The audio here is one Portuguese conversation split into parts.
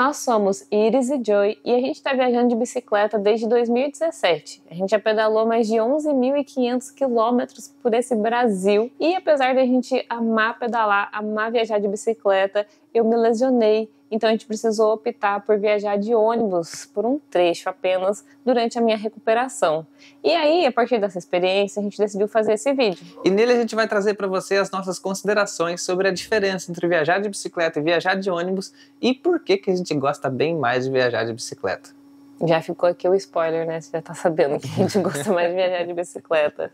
Nós somos Iris e Joy e a gente está viajando de bicicleta desde 2017. A gente já pedalou mais de 11.500 quilômetros por esse Brasil e apesar de a gente amar pedalar, amar viajar de bicicleta, eu me lesionei então a gente precisou optar por viajar de ônibus por um trecho apenas durante a minha recuperação. E aí, a partir dessa experiência, a gente decidiu fazer esse vídeo. E nele a gente vai trazer para você as nossas considerações sobre a diferença entre viajar de bicicleta e viajar de ônibus e por que que a gente gosta bem mais de viajar de bicicleta. Já ficou aqui o spoiler, né? Você já tá sabendo que a gente gosta mais de viajar de bicicleta.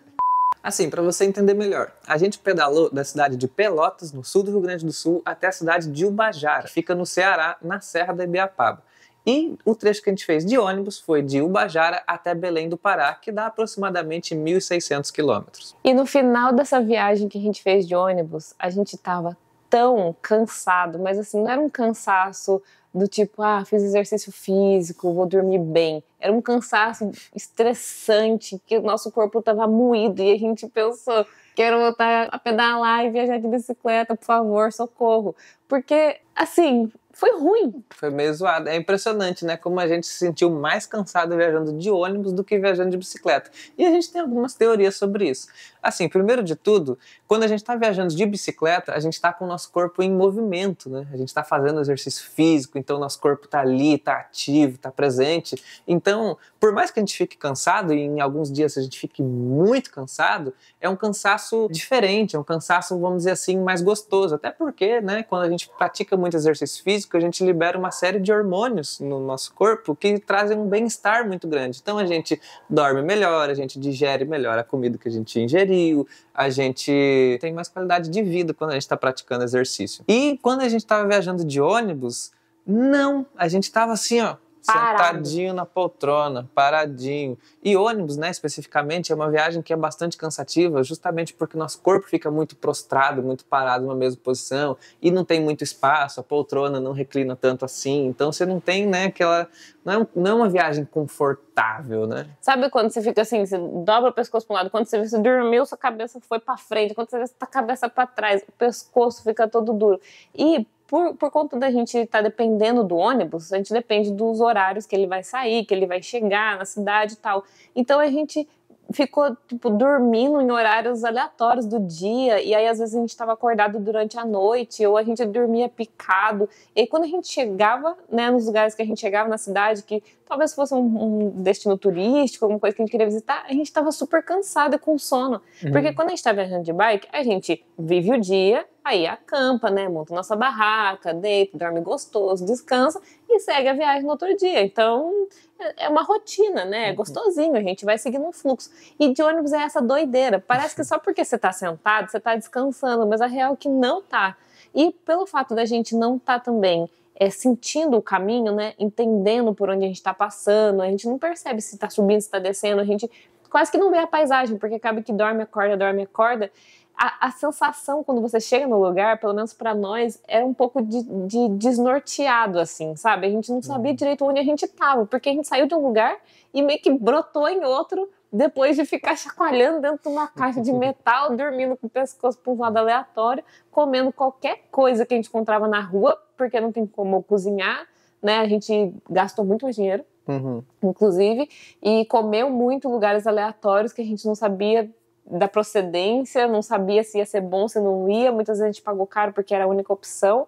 Assim, para você entender melhor, a gente pedalou da cidade de Pelotas, no sul do Rio Grande do Sul, até a cidade de Ubajara, fica no Ceará, na Serra da Ibiapaba. E o trecho que a gente fez de ônibus foi de Ubajara até Belém do Pará, que dá aproximadamente 1.600 quilômetros. E no final dessa viagem que a gente fez de ônibus, a gente estava tão cansado, mas assim, não era um cansaço do tipo, ah, fiz exercício físico, vou dormir bem. Era um cansaço estressante, que o nosso corpo estava moído e a gente pensou, quero voltar a pedalar e viajar de bicicleta, por favor, socorro. Porque, assim, foi ruim. Foi meio zoado. É impressionante, né? Como a gente se sentiu mais cansado viajando de ônibus do que viajando de bicicleta. E a gente tem algumas teorias sobre isso. Assim, primeiro de tudo, quando a gente está viajando de bicicleta, a gente está com o nosso corpo em movimento, né? A gente está fazendo exercício físico, então nosso corpo está ali, está ativo, está presente. Então, por mais que a gente fique cansado, e em alguns dias a gente fique muito cansado, é um cansaço diferente, é um cansaço, vamos dizer assim, mais gostoso. Até porque, né, quando a gente pratica muito exercício físico, físico, a gente libera uma série de hormônios no nosso corpo que trazem um bem-estar muito grande. Então a gente dorme melhor, a gente digere melhor a comida que a gente ingeriu, a gente tem mais qualidade de vida quando a gente está praticando exercício. E quando a gente estava viajando de ônibus, não, a gente estava assim, ó, sentadinho na poltrona, paradinho. E ônibus, né, especificamente, é uma viagem que é bastante cansativa, justamente porque nosso corpo fica muito prostrado, muito parado numa mesma posição e não tem muito espaço, a poltrona não reclina tanto assim. Então você não tem, né, aquela não é, não é uma viagem confortável, né? Sabe quando você fica assim, você dobra o pescoço para um lado, quando você, você dormiu, sua cabeça foi para frente, quando você vê, sua tá cabeça para trás, o pescoço fica todo duro. E por, por conta da gente estar tá dependendo do ônibus, a gente depende dos horários que ele vai sair, que ele vai chegar na cidade e tal. Então a gente ficou tipo dormindo em horários aleatórios do dia e aí às vezes a gente estava acordado durante a noite ou a gente dormia picado e aí, quando a gente chegava né nos lugares que a gente chegava na cidade que talvez fosse um, um destino turístico alguma coisa que a gente queria visitar a gente estava super cansada com sono uhum. porque quando a gente estava viajando de bike a gente vive o dia Aí acampa, né? Monta nossa barraca, deita, dorme gostoso, descansa e segue a viagem no outro dia. Então é, é uma rotina, né? É uhum. gostosinho, a gente vai seguindo um fluxo. E de ônibus é essa doideira. Parece que só porque você está sentado, você está descansando, mas a real é que não tá. E pelo fato da gente não estar tá também é, sentindo o caminho, né? Entendendo por onde a gente está passando, a gente não percebe se está subindo, se está descendo, a gente quase que não vê a paisagem, porque acaba que dorme, acorda, dorme, acorda a, a, sensação quando você chega no lugar, pelo menos para nós, era é um pouco de, de, desnorteado, assim, sabe? A gente não sabia uhum. direito onde a gente estava, porque a gente saiu de um lugar e meio que brotou em outro depois de ficar chacoalhando dentro de uma caixa de metal, dormindo com o pescoço para um lado aleatório, comendo qualquer coisa que a gente encontrava na rua, porque não tem como cozinhar, né? A gente gastou muito dinheiro, uhum. inclusive, e comeu muito lugares aleatórios que a gente não sabia da procedência, não sabia se ia ser bom, se não ia. Muitas vezes a gente pagou caro porque era a única opção.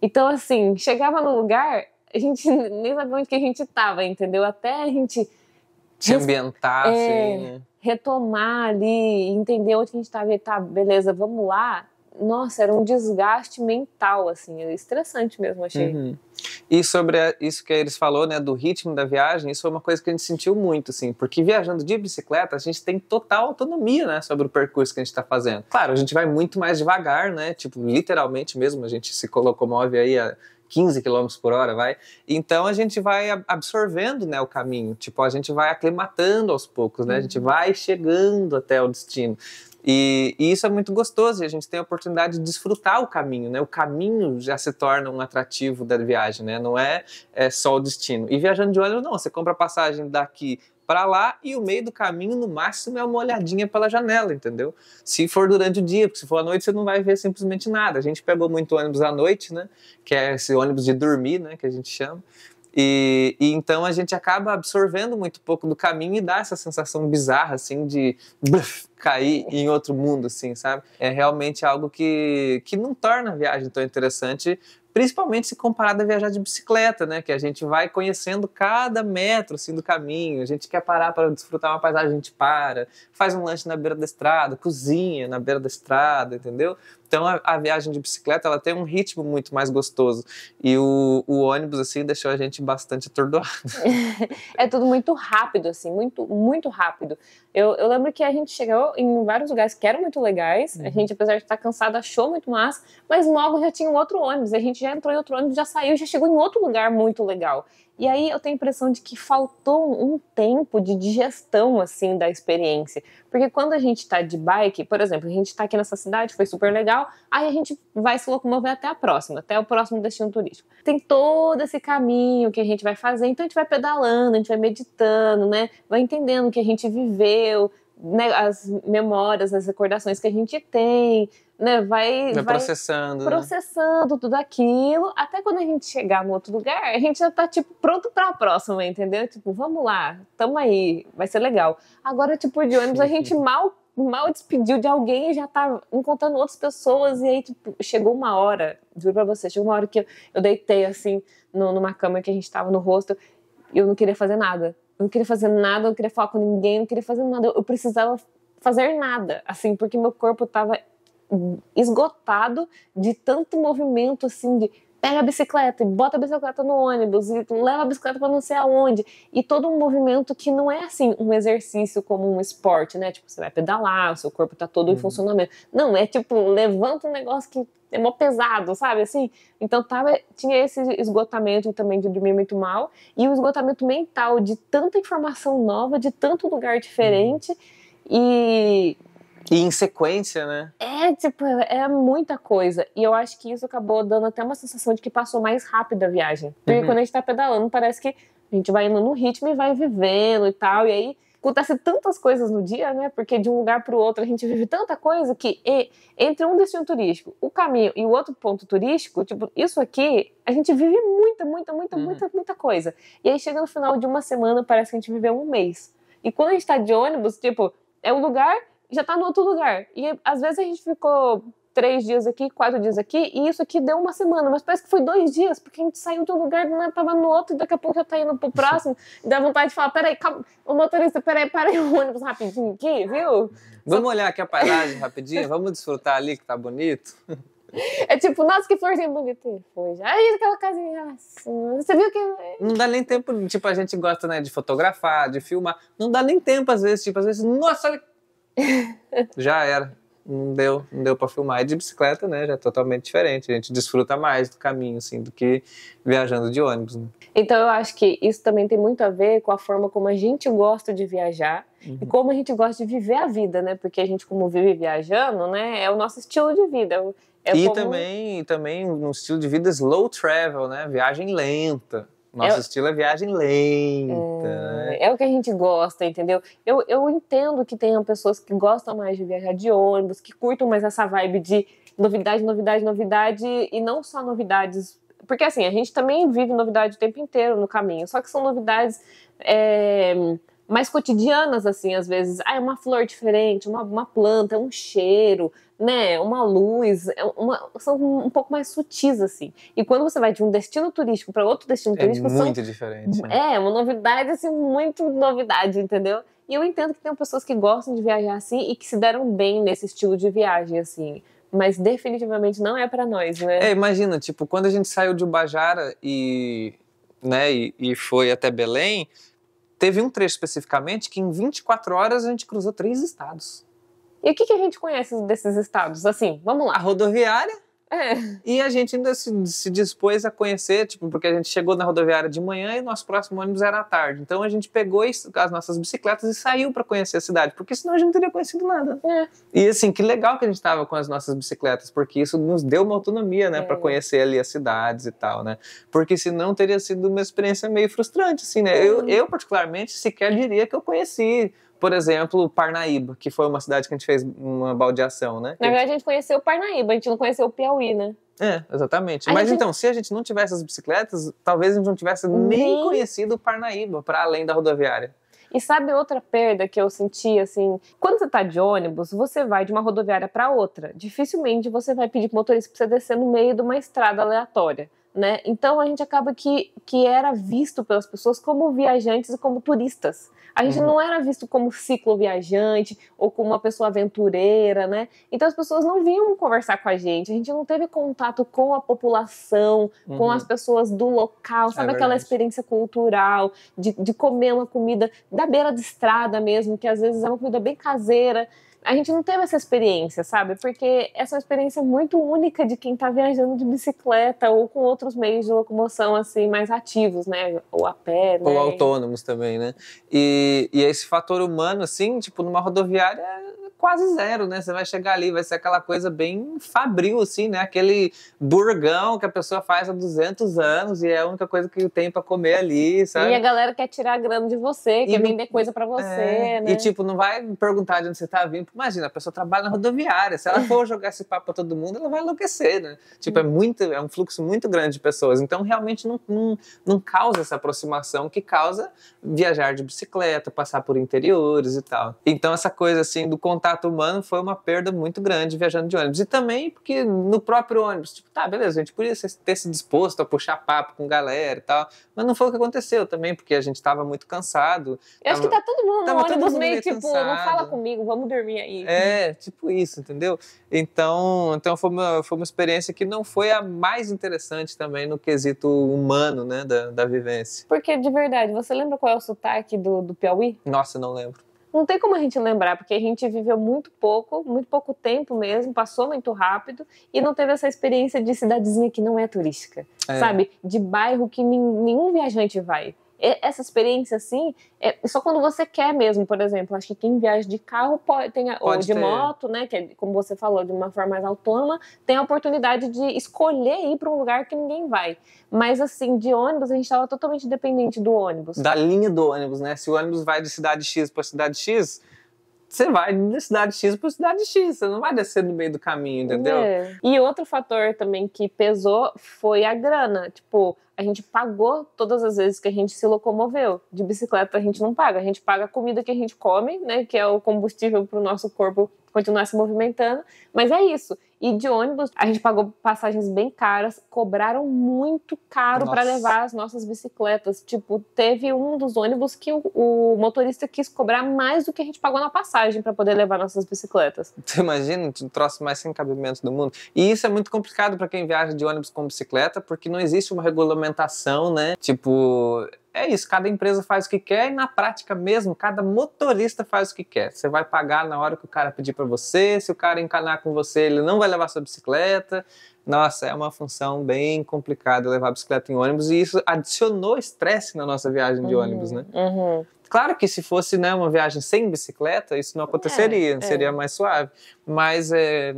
Então, assim, chegava no lugar, a gente nem sabia onde que a gente estava, entendeu? Até a gente. Se ambientar, é, assim. Retomar ali, entender onde que a gente estava e tá, beleza, vamos lá nossa, era um desgaste mental, assim, é estressante mesmo, achei. Uhum. E sobre isso que eles falou, né, do ritmo da viagem, isso foi uma coisa que a gente sentiu muito, assim, porque viajando de bicicleta, a gente tem total autonomia, né, sobre o percurso que a gente está fazendo. Claro, a gente vai muito mais devagar, né, tipo, literalmente mesmo, a gente se locomove aí a 15 km por hora, vai. Então a gente vai absorvendo né, o caminho, tipo, a gente vai aclimatando aos poucos, né? A gente uhum. vai chegando até o destino. E, e, isso é muito gostoso e a gente tem a oportunidade de desfrutar o caminho, né? O caminho já se torna um atrativo da viagem, né? Não é, é só o destino. E viajando de ônibus, não. Você compra a passagem daqui para lá e o meio do caminho, no máximo, é uma olhadinha pela janela, entendeu? Se for durante o dia, porque se for à noite você não vai ver simplesmente nada. A gente pegou muito ônibus à noite, né? Que é esse ônibus de dormir, né? Que a gente chama. E, e, então a gente acaba absorvendo muito pouco do caminho e dá essa sensação bizarra, assim, de cair em outro mundo, assim, sabe? É realmente algo que, que não torna a viagem tão interessante, principalmente se comparado a viajar de bicicleta, né? Que a gente vai conhecendo cada metro assim, do caminho, a gente quer parar para desfrutar uma paisagem, a gente para, faz um lanche na beira da estrada, cozinha na beira da estrada, entendeu? Então a, a, viagem de bicicleta ela tem um ritmo muito mais gostoso e o, o ônibus assim deixou a gente bastante atordoado. é tudo muito rápido assim, muito muito rápido. Eu, eu lembro que a gente chegou em vários lugares que eram muito legais. Uhum. A gente apesar de estar cansado achou muito massa, mas logo já tinha um outro ônibus. A gente já entrou em outro ônibus, já saiu, já chegou em outro lugar muito legal. E aí eu tenho a impressão de que faltou um tempo de digestão assim da experiência. Porque quando a gente está de bike, por exemplo, a gente está aqui nessa cidade, foi super legal, aí a gente vai se locomover até a próxima, até o próximo destino turístico. Tem todo esse caminho que a gente vai fazer, então a gente vai pedalando, a gente vai meditando, né? Vai entendendo o que a gente viveu, né, as memórias, as recordações que a gente tem, né, vai, vai processando, processando né? tudo aquilo, até quando a gente chegar no outro lugar, a gente já tá tipo pronto para a próxima, entendeu? Tipo, vamos lá, tamo aí, vai ser legal. Agora tipo de ônibus a gente mal mal despediu de alguém e já tá encontrando outras pessoas e aí tipo, chegou uma hora, juro para você, chegou uma hora que eu, eu deitei assim no, numa cama que a gente tava no rosto, e eu não queria fazer nada não queria fazer nada, não queria falar com ninguém, não queria fazer nada. Eu precisava fazer nada, assim, porque meu corpo estava esgotado de tanto movimento, assim, de pega a bicicleta e bota a bicicleta no ônibus e leva a bicicleta para não sei aonde. E todo um movimento que não é, assim, um exercício como um esporte, né? Tipo, você vai pedalar, o seu corpo está todo uhum. em funcionamento. Não, é tipo, levanta um negócio que é mó pesado, sabe? Assim, então tava, tinha esse esgotamento também de dormir muito mal e o esgotamento mental de tanta informação nova, de tanto lugar diferente e e em sequência, né? É, tipo, é muita coisa. E eu acho que isso acabou dando até uma sensação de que passou mais rápido a viagem. Porque uhum. quando a gente tá pedalando, parece que a gente vai indo no ritmo e vai vivendo e tal. E aí acontece tantas coisas no dia, né? Porque de um lugar para o outro a gente vive tanta coisa que e, entre um destino turístico, o caminho e o outro ponto turístico, tipo, isso aqui, a gente vive muita, muita, muita, uhum. muita, muita coisa. E aí chega no final de uma semana, parece que a gente viveu um mês. E quando a gente tá de ônibus, tipo, é um lugar, já tá no outro lugar. E às vezes a gente ficou três dias aqui, quatro dias aqui, e isso aqui deu uma semana, mas parece que foi dois dias, porque a gente saiu de um lugar, né, tava no outro, e daqui a pouco já tá indo pro próximo, e dá vontade de falar, peraí, calma, o motorista, peraí, peraí o ônibus rapidinho aqui, viu? Vamos Só... olhar aqui a paisagem rapidinho, vamos desfrutar ali que tá bonito. É tipo, nossa, que florzinha bonita. Foi já. Aí é aquela casinha. Assim, você viu que. Não dá nem tempo. Tipo, a gente gosta, né, de fotografar, de filmar. Não dá nem tempo, às vezes. Tipo, às vezes, nossa, olha. já era não deu, não deu para filmar. E de bicicleta, né, já é totalmente diferente. A gente desfruta mais do caminho, assim, do que viajando de ônibus. Né? Então eu acho que isso também tem muito a ver com a forma como a gente gosta de viajar uhum. e como a gente gosta de viver a vida, né? Porque a gente, como vive viajando, né, é o nosso estilo de vida. É e como... também, também um estilo de vida slow travel, né? Viagem lenta. Nosso é, estilo é viagem lenta. É, né? é, o que a gente gosta, entendeu? Eu, eu entendo que tenham pessoas que gostam mais de viajar de ônibus, que curtam mais essa vibe de novidade, novidade, novidade, e não só novidades. Porque assim, a gente também vive novidade o tempo inteiro no caminho, só que são novidades. É, mais cotidianas, assim, às vezes. Ah, é uma flor diferente, uma, uma planta, é um cheiro, né? Uma luz. É uma, são um pouco mais sutis, assim. E quando você vai de um destino turístico para outro destino é turístico. Muito são, diferente. Né? É, uma novidade, assim, muito novidade, entendeu? E eu entendo que tem pessoas que gostam de viajar assim e que se deram bem nesse estilo de viagem, assim. Mas definitivamente não é para nós, né? É, imagina, tipo, quando a gente saiu de Ubajara e, né, e, e foi até Belém, Teve um trecho especificamente que em 24 horas a gente cruzou três estados. E o que, que a gente conhece desses estados? Assim, vamos lá. A rodoviária, é. E a gente ainda se, se dispôs a conhecer, tipo, porque a gente chegou na rodoviária de manhã e nosso próximo ônibus era à tarde. Então a gente pegou as nossas bicicletas e saiu para conhecer a cidade, porque senão a gente não teria conhecido nada. É. E assim, que legal que a gente estava com as nossas bicicletas, porque isso nos deu uma autonomia, né, é. para conhecer ali as cidades e tal, né? Porque senão teria sido uma experiência meio frustrante, assim, né? Eu, eu particularmente sequer diria que eu conheci por exemplo, Parnaíba, que foi uma cidade que a gente fez uma baldeação, né? Na verdade, a gente conheceu Parnaíba, a gente não conheceu o Piauí, né? É, exatamente. A Mas gente... então, se a gente não tivesse as bicicletas, talvez a gente não tivesse nem, nem conhecido Parnaíba, para além da rodoviária. E sabe outra perda que eu senti assim? Quando você tá de ônibus, você vai de uma rodoviária para outra. Dificilmente você vai pedir pro motorista para você descer no meio de uma estrada aleatória né? Então a gente acaba que, que era visto pelas pessoas como viajantes e como turistas. A gente uhum. não era visto como cicloviajante ou como uma pessoa aventureira, né? Então as pessoas não vinham conversar com a gente, a gente não teve contato com a população, uhum. com as pessoas do local, sabe é aquela experiência cultural de, de comer uma comida da beira de estrada mesmo, que às vezes é uma comida bem caseira a gente não teve essa experiência, sabe? Porque essa é uma experiência muito única de quem tá viajando de bicicleta ou com outros meios de locomoção, assim, mais ativos, né? Ou a pé, né? Ou autônomos também, né? E, e esse fator humano, assim, tipo, numa rodoviária quase zero, né? Você vai chegar ali, vai ser aquela coisa bem fabril, assim, né? Aquele burgão que a pessoa faz há 200 anos e é a única coisa que tem pra comer ali, sabe? E a galera quer tirar a grana de você, e quer vender coisa para é. você, é... né? E tipo, não vai perguntar de onde você tá vindo. Imagina, a pessoa trabalha na rodoviária. Se ela for jogar esse papo pra todo mundo, ela vai enlouquecer, né? Tipo, é hum. muito, é um fluxo muito grande de pessoas. Então, realmente não, não, não causa essa aproximação que causa viajar de bicicleta, passar por interiores e tal. Então, essa coisa assim do contato contato humano foi uma perda muito grande viajando de ônibus. E também porque no próprio ônibus, tipo, tá, beleza, a gente podia ter se disposto a puxar papo com galera e tal, mas não foi o que aconteceu também, porque a gente tava muito cansado. Eu tava, acho que tá todo mundo no ônibus mundo meio, tipo, cansado. não fala comigo, vamos dormir aí. É, tipo isso, entendeu? Então, então foi, uma, foi uma experiência que não foi a mais interessante também no quesito humano, né, da, da vivência. Porque, de verdade, você lembra qual é o sotaque do, do Piauí? Nossa, não lembro não tem como a gente lembrar, porque a gente viveu muito pouco, muito pouco tempo mesmo, passou muito rápido e não teve essa experiência de cidadezinha que não é turística, é. sabe? De bairro que nenhum viajante vai essa experiência assim, é só quando você quer mesmo, por exemplo. Acho que quem viaja de carro pode, tem, ou de ter. moto, né, que é, como você falou, de uma forma mais autônoma, tem a oportunidade de escolher ir para um lugar que ninguém vai. Mas assim, de ônibus a gente estava totalmente dependente do ônibus. Da linha do ônibus, né? Se o ônibus vai de cidade X para cidade X, você vai da cidade X para cidade X, você não vai descer no meio do caminho, entendeu? É. E outro fator também que pesou foi a grana. Tipo, a gente pagou todas as vezes que a gente se locomoveu. De bicicleta a gente não paga, a gente paga a comida que a gente come, né, que é o combustível para o nosso corpo continuar se movimentando, mas é isso. E de ônibus, a gente pagou passagens bem caras, cobraram muito caro para levar as nossas bicicletas. Tipo, teve um dos ônibus que o, o motorista quis cobrar mais do que a gente pagou na passagem para poder levar nossas bicicletas. Tu imagina, tu trouxe mais sem cabimento do mundo. E isso é muito complicado para quem viaja de ônibus com bicicleta, porque não existe uma regulamentação, né? Tipo, é isso, cada empresa faz o que quer e na prática mesmo, cada motorista faz o que quer. Você vai pagar na hora que o cara pedir para você, se o cara encanar com você, ele não vai levar sua bicicleta. Nossa, é uma função bem complicada levar bicicleta em ônibus e isso adicionou estresse na nossa viagem de uhum, ônibus, né? Uhum. Claro que se fosse né, uma viagem sem bicicleta, isso não é, aconteceria, é, seria mais suave. Mas é,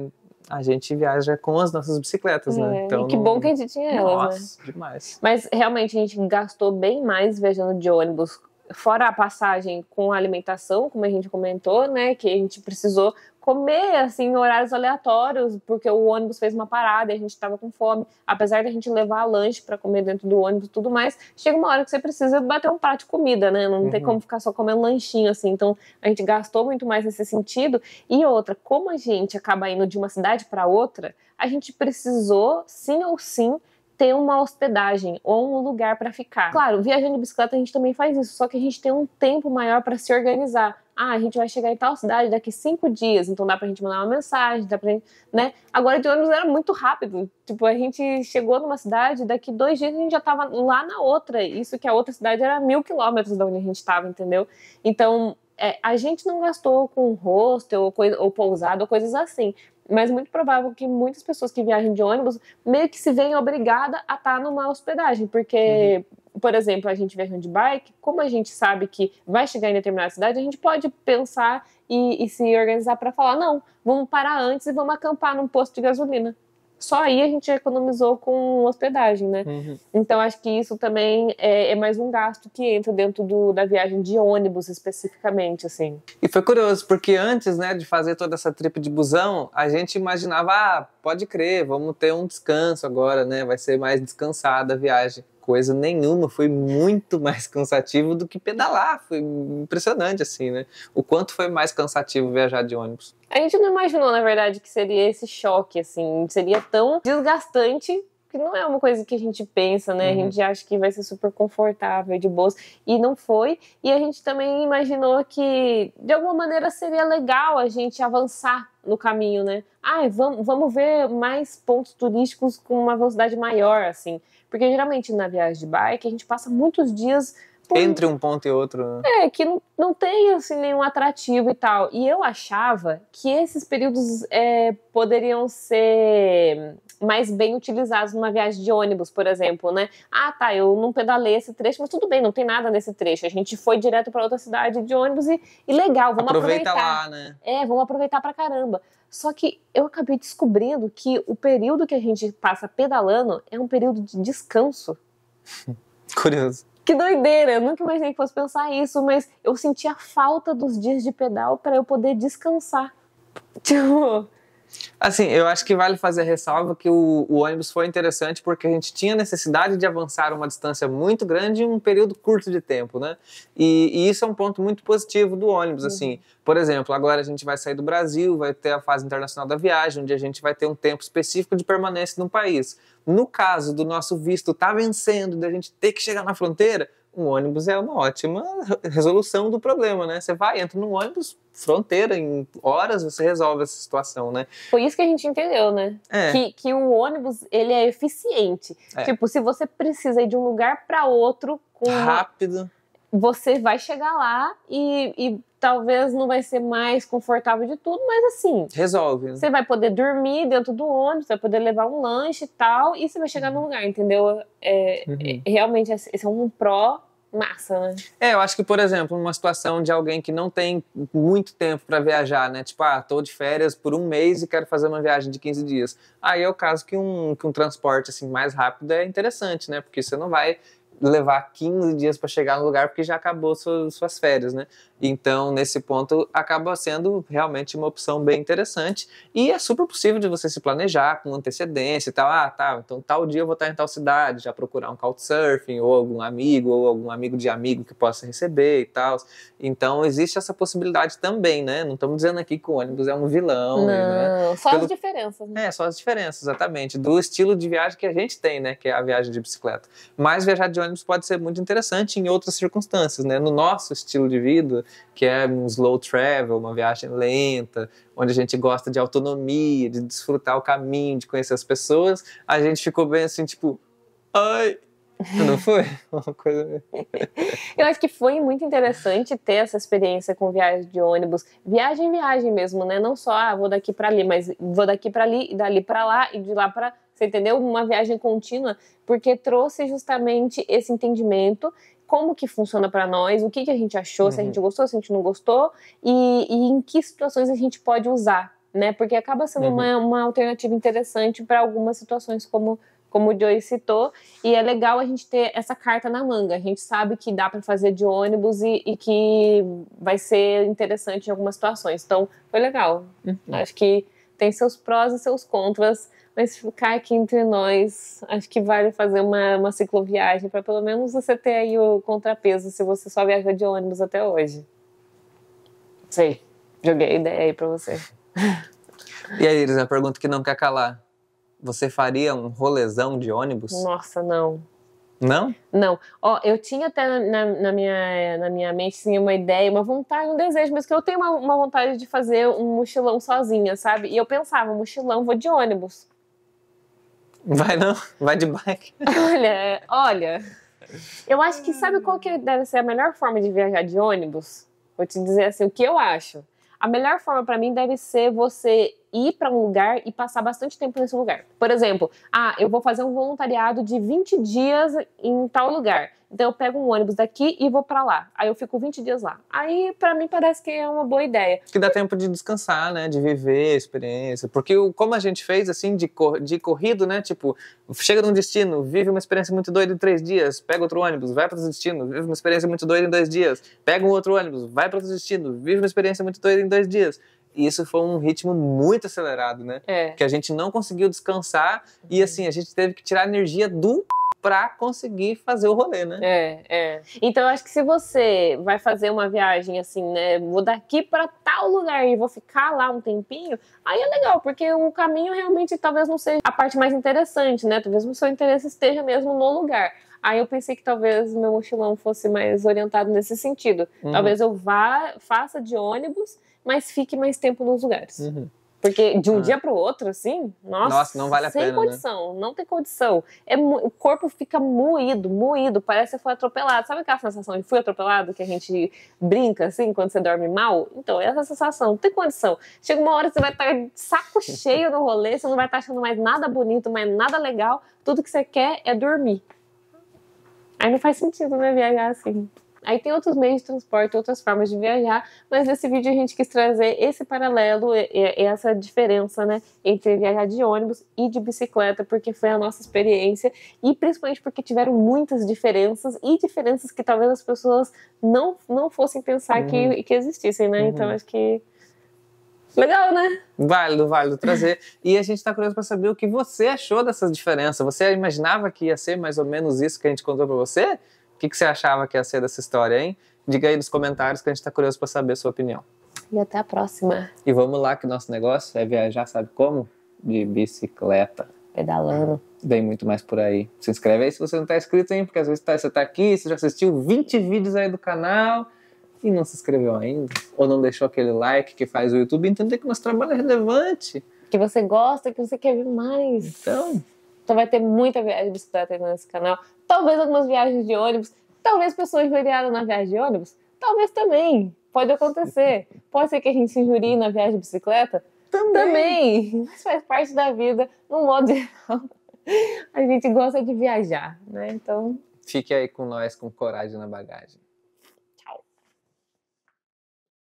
a gente viaja com as nossas bicicletas, né? É, então, que bom que a gente tinha elas, né? Nossa, né? demais. Mas realmente a gente gastou bem mais viajando de ônibus, fora a passagem com a alimentação, como a gente comentou, né? Que a gente precisou comer assim em horários aleatórios, porque o ônibus fez uma parada e a gente estava com fome. Apesar da gente levar lanche para comer dentro do ônibus e tudo mais, chega uma hora que você precisa bater um prato de comida, né? Não uhum. tem como ficar só comendo lanchinho assim. Então, a gente gastou muito mais nesse sentido. E outra, como a gente acaba indo de uma cidade para outra, a gente precisou sim ou sim ter uma hospedagem ou um lugar para ficar. Claro, viajando de bicicleta a gente também faz isso, só que a gente tem um tempo maior para se organizar. Ah, a gente vai chegar em tal cidade daqui cinco dias, então dá pra gente mandar uma mensagem, dá pra gente, né? Agora de ônibus era muito rápido. Tipo, a gente chegou numa cidade, daqui dois dias a gente já tava lá na outra. Isso que a outra cidade era mil quilômetros da onde a gente tava, entendeu? Então, é, a gente não gastou com hostel ou, coisa, ou pousado ou coisas assim. Mas muito provável que muitas pessoas que viajam de ônibus meio que se veem obrigada a estar tá numa hospedagem, porque uhum por exemplo, a gente viajando de bike, como a gente sabe que vai chegar em determinada cidade, a gente pode pensar e, e se organizar para falar: não, vamos parar antes e vamos acampar num posto de gasolina. Só aí a gente economizou com hospedagem, né? Uhum. Então acho que isso também é, é, mais um gasto que entra dentro do, da viagem de ônibus especificamente, assim. E foi curioso, porque antes, né, de fazer toda essa trip de busão, a gente imaginava, ah, pode crer, vamos ter um descanso agora, né? Vai ser mais descansada a viagem coisa nenhuma, foi muito mais cansativo do que pedalar, foi impressionante assim, né? O quanto foi mais cansativo viajar de ônibus. A gente não imaginou, na verdade, que seria esse choque assim, seria tão desgastante que não é uma coisa que a gente pensa, né? Uhum. A gente acha que vai ser super confortável, de boas, e não foi. E a gente também imaginou que, de alguma maneira, seria legal a gente avançar no caminho, né? Ah, vamos, vamos ver mais pontos turísticos com uma velocidade maior, assim. Porque geralmente na viagem de bike a gente passa muitos dias entre um ponto e outro. É, que não, não tem assim, nenhum atrativo e tal. E eu achava que esses períodos é, poderiam ser mais bem utilizados numa viagem de ônibus, por exemplo, né? Ah, tá, eu não pedalei esse trecho, mas tudo bem, não tem nada nesse trecho. A gente foi direto para outra cidade de ônibus e, e legal, vamos Aproveita aproveitar. lá, né? É, vamos aproveitar pra caramba. Só que eu acabei descobrindo que o período que a gente passa pedalando é um período de descanso. Curioso que doideira, eu nunca imaginei que fosse pensar isso, mas eu sentia falta dos dias de pedal para eu poder descansar. Tipo, Assim, eu acho que vale fazer ressalva que o, o, ônibus foi interessante porque a gente tinha necessidade de avançar uma distância muito grande em um período curto de tempo, né? E, e isso é um ponto muito positivo do ônibus, uhum. assim. Por exemplo, agora a gente vai sair do Brasil, vai ter a fase internacional da viagem, onde a gente vai ter um tempo específico de permanência num país. No caso do nosso visto tá vencendo, da gente ter que chegar na fronteira, o ônibus é uma ótima resolução do problema, né? Você vai, entra num ônibus fronteira, em horas você resolve essa situação, né? Foi isso que a gente entendeu, né? É. Que, que o ônibus, ele é eficiente. É. Tipo, se você precisa ir de um lugar para outro... Com... Rápido. Você vai chegar lá e, e talvez não vai ser mais confortável de tudo, mas assim. Resolve. Você vai poder dormir dentro do ônibus, vai poder levar um lanche e tal, e você vai chegar uhum. num lugar, entendeu? É, é, uhum. Realmente, esse é um pró massa, né? É, eu acho que, por exemplo, numa situação de alguém que não tem muito tempo para viajar, né? Tipo, ah, tô de férias por um mês e quero fazer uma viagem de 15 dias. Aí é o caso que um, que um transporte assim mais rápido é interessante, né? Porque você não vai levar 15 dias para chegar no lugar porque já acabou suas, férias, né? Então, nesse ponto, acaba sendo realmente uma opção bem interessante e é super possível de você se planejar com antecedência e tal. Ah, tá, então tal dia eu vou estar em tal cidade, já procurar um couchsurfing ou algum amigo ou algum amigo de amigo que possa receber e tal. Então, existe essa possibilidade também, né? Não estamos dizendo aqui que o ônibus é um vilão. Né? Não, né? só Pelo... as diferenças. Né? É, só as diferenças, exatamente, do estilo de viagem que a gente tem, né? Que é a viagem de bicicleta. Mas viajar de ônibus ônibus pode ser muito interessante em outras circunstâncias, né? No nosso estilo de vida, que é um slow travel, uma viagem lenta, onde a gente gosta de autonomia, de desfrutar o caminho, de conhecer as pessoas, a gente ficou bem assim, tipo, ai, não foi? Uma coisa. Eu acho que foi muito interessante ter essa experiência com viagem de ônibus. Viagem, viagem mesmo, né? Não só, ah, vou daqui para ali, mas vou daqui para ali, e dali para lá, e de lá para você entendeu? Uma viagem contínua, porque trouxe justamente esse entendimento como que funciona para nós, o que, que a gente achou, uhum. se a gente uhum. gostou, se a gente não gostou e, e, em que situações a gente pode usar, né? Porque acaba sendo uhum. uma, uma alternativa interessante para algumas situações, como, como o Joey citou. E é legal a gente ter essa carta na manga. A gente sabe que dá para fazer de ônibus e, e, que vai ser interessante em algumas situações. Então, foi legal. Uhum. Acho que tem seus prós e seus contras mas ficar aqui entre nós, acho que vale fazer uma, uma cicloviagem para pelo menos você ter aí o contrapeso se você só viajou de ônibus até hoje. Sei, joguei a ideia aí para você. E aí, Iris, a pergunta que não quer calar. Você faria um rolezão de ônibus? Nossa, não. Não? Não. Ó, eu tinha até na, na minha, na minha mente assim, uma ideia, uma vontade, um desejo, mas que eu tenho uma, uma vontade de fazer um mochilão sozinha, sabe? E eu pensava, mochilão, vou de ônibus. Vai não, vai de bike. Olha, olha. Eu acho que sabe qual que deve ser a melhor forma de viajar de ônibus? Vou te dizer assim, o que eu acho. A melhor forma para mim deve ser você ir para um lugar e passar bastante tempo nesse lugar. Por exemplo, ah, eu vou fazer um voluntariado de 20 dias em tal lugar. Então eu pego um ônibus daqui e vou para lá. Aí eu fico 20 dias lá. Aí para mim parece que é uma boa ideia. Que dá tempo de descansar, né, de viver a experiência, porque como a gente fez assim de, cor, de corrido, né, tipo, chega num destino, vive uma experiência muito doida em três dias, pega outro ônibus, vai para outro destino, vive uma experiência muito doida em dois dias, pega um outro ônibus, vai para outro destino, vive uma experiência muito doida em dois dias e isso foi um ritmo muito acelerado, né? É. Que a gente não conseguiu descansar e uhum. assim, a gente teve que tirar energia do para conseguir fazer o rolê, né? É, é. Então eu acho que se você vai fazer uma viagem assim, né, vou daqui para tal lugar e vou ficar lá um tempinho, aí é legal, porque o caminho realmente talvez não seja a parte mais interessante, né? Talvez o seu interesse esteja mesmo no lugar. Aí eu pensei que talvez meu mochilão fosse mais orientado nesse sentido. Uhum. Talvez eu vá, faça de ônibus mas fique mais tempo nos lugares. Uhum. Porque de um ah. dia para o outro, assim, nossa, nossa, não vale a sem pena. Sem né? condição, né? não tem condição. É, o corpo fica moído, moído, parece que foi atropelado. Sabe aquela sensação de fui atropelado, que a gente brinca, assim, quando você dorme mal? Então, é essa sensação, não tem condição. Chega uma hora que você vai tá estar saco cheio no rolê, você não vai estar tá achando mais nada bonito, mais nada legal. Tudo que você quer é dormir. Aí não faz sentido, né, viajar assim. Aí tem outros meios de transporte, outras formas de viajar, mas nesse vídeo a gente quis trazer esse paralelo, essa diferença, né, entre viajar de ônibus e de bicicleta, porque foi a nossa experiência e principalmente porque tiveram muitas diferenças e diferenças que talvez as pessoas não, não fossem pensar uhum. que, que existissem, né? Então, uhum. Então acho que Legal, né? Válido, válido trazer. e a gente está curioso para saber o que você achou dessas diferenças. Você imaginava que ia ser mais ou menos isso que a gente contou para você? O que, que você achava que ia ser dessa história, hein? Diga aí nos comentários que a gente está curioso para saber a sua opinião. E até a próxima. E vamos lá, que nosso negócio é viajar, sabe como? De bicicleta. Pedalando. Vem muito mais por aí. Se inscreve aí se você não está inscrito, hein? Porque às vezes tá, você está aqui, você já assistiu 20 vídeos aí do canal e não se inscreveu ainda. Ou não deixou aquele like que faz o YouTube entender que nosso trabalho é relevante. Que você gosta, que você quer ver mais. Então. Então vai ter muita viagem de bicicleta nesse canal. Talvez algumas viagens de ônibus. Talvez pessoas injuriadas na viagem de ônibus. Talvez também. Pode acontecer. Pode ser que a gente se injurie na viagem de bicicleta. Também. também. Mas faz parte da vida, no modo geral. A gente gosta de viajar, né? Então. Fique aí com nós, com coragem na bagagem.